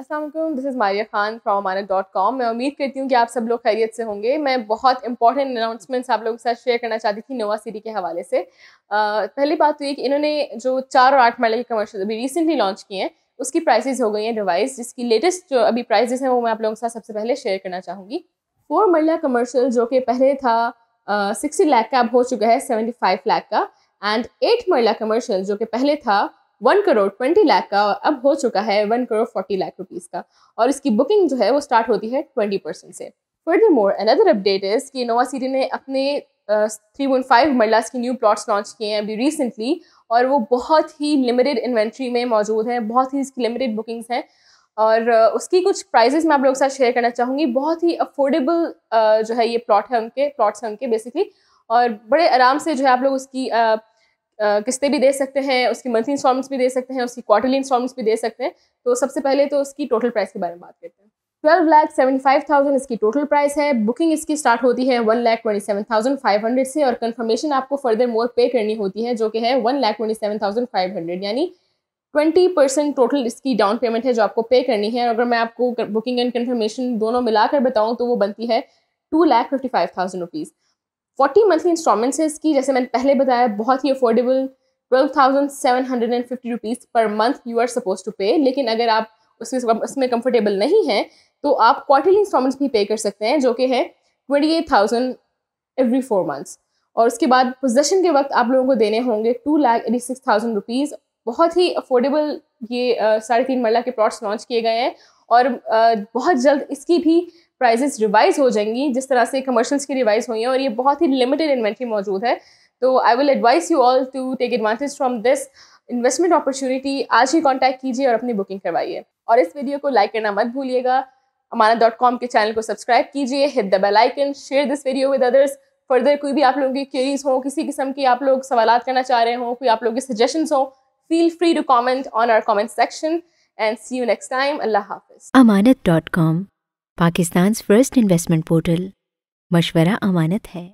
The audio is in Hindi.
Aslam this is Maria Khan from माना डॉट कॉम मैं उम्मीद करती हूँ कि आप सब लोग खैरियत से होंगे मैं बहुत इंपॉर्टेंट अनाउंसमेंट्स आप लोगों के साथ शेयर करना चाहती थी नोवा सीरी के हवाले से आ, पहली बात तो ये कि इन्होंने जो चार और आठ मॉडल के कमर्शल अभी रिसेंटली लॉन्च किए हैं उसकी प्राइजेज़ हो गई हैं रिवाइज जिसकी लेटेस्ट जो अभी प्राइजेस हैं वो मैं आप लोगों के साथ सबसे पहले शेयर करना चाहूँगी फोर मरला कमर्शल जो कि पहले था सिक्सटी लाख का अब हो चुका है सेवेंटी फाइव लाख का एंड एट मरला कमर्शल जो कि पहले था वन करोड़ ट्वेंटी लाख का और अब हो चुका है one crore forty lakh rupees का और इसकी बुकिंग जो है वो स्टार्ट होती है ट्वेंटी परसेंट से further more another update is कि इनोवा सिटी ने अपने थ्री पॉइंट फाइव मरलास की न्यू प्लॉट्स लॉन्च किए हैं अभी रिसेंटली और वो बहुत ही लिमिटेड इन्वेंट्री में मौजूद हैं बहुत ही इसकी लिमिटेड बुकिंग्स हैं और उसकी कुछ प्राइजेस मैं आप लोगों के साथ शेयर करना चाहूँगी बहुत ही अफोर्डेबल जो है ये प्लॉट है उनके प्लॉट्स हैं उनके बेसिकली और बड़े आराम से जो है आप लोग उसकी किस्तें भी दे सकते हैं उसकी मंथली इंस्टॉलमेंट्स भी दे सकते हैं उसकी क्वार्टरली इंस्टॉलमेंट्स भी दे सकते हैं तो सबसे पहले तो उसकी टोटल प्राइस के बारे में बात करते हैं twelve lakh seventy five thousand इसकी टोटल प्राइस है बुकिंग इसकी स्टार्ट होती है one lakh twenty seven thousand five hundred से और कन्फर्मेशन आपको फर्दर मोर पे करनी होती है जो कि है one lakh twenty seven thousand five hundred यानी ट्वेंटी परसेंट टोटल इसकी डाउन पेमेंट है जो आपको पे करनी है और अगर मैं आपको बुकिंग एंड कन्फर्मेशन दोनों मिलाकर बताऊँ तो वो बनती है two lakh fifty five thousand rupees forty monthly installments है इसकी जैसे मैंने पहले बताया बहुत ही affordable twelve thousand seven hundred and fifty rupees per month you are suppose to pay लेकिन अगर आप उसमें उसमें कंफर्टेबल नहीं हैं तो आप क्वार्टरली इंस्टॉलमेंट्स भी पे कर सकते हैं जो कि है twenty eight thousand every four months और उसके बाद पोजेशन के वक्त आप लोगों को देने होंगे two lakh eighty six thousand rupees बहुत ही अफोर्डेबल ये साढ़े तीन मरला के प्लॉट्स लॉन्च किए गए हैं और बहुत जल्द इसकी भी प्राइजेस रिवाइज हो जाएंगी जिस तरह से कमर्शल्स की रिवाइज हुई हैं और ये बहुत ही लिमिटेड इन्वेंट्री मौजूद है तो I will advise you all to take advantage from this investment opportunity आज ही कॉन्टैक्ट कीजिए और अपनी बुकिंग करवाइए और इस वीडियो को लाइक करना मत भूलिएगा अमाना डॉट कॉम के चैनल को सब्सक्राइब कीजिए hit the bell icon share this video with others further कोई भी आप लोगों की क्वेरीज हो किसी किस्म की आप लोग सवाल करना चाह रहे हो कोई आप लोगों के सजेशन हो feel free to comment on our comment section and see you next time अल्लाह हाफिज Amanat dot com Pakistan first investment portal मशवरा अमानत है